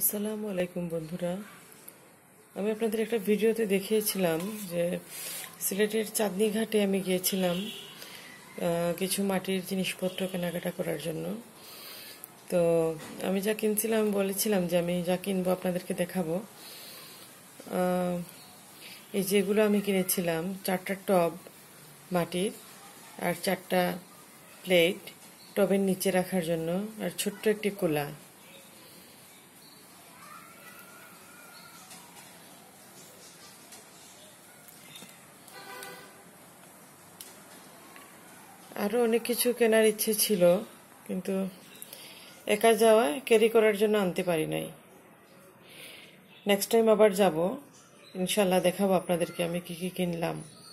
আসসালামু আলাইকুম বন্ধুরা আমি আপনাদের একটা ভিডিওতে দেখিয়েছিলাম যে সিলেটের চাঁদনি ঘাটে আমি গিয়েছিলাম কিছু মাটির জিনিসপত্র কেনাকাটা করার জন্য তো আমি যা কিনছিলাম বলেছিলাম যে আমি যা কিনবো আপনাদেরকে দেখাবো এই যেগুলো আমি কিনেছিলাম চারটা টব মাটির আর চারটা প্লেট টবের নিচে রাখার জন্য আর ছোট্ট একটি কোলা আরও অনেক কিছু কেনার ইচ্ছে ছিল কিন্তু একা যাওয়া ক্যারি করার জন্য আনতে পারি নাই নেক্সট টাইম আবার যাব ইনশাল্লাহ দেখাবো আপনাদেরকে আমি কী কী কিনলাম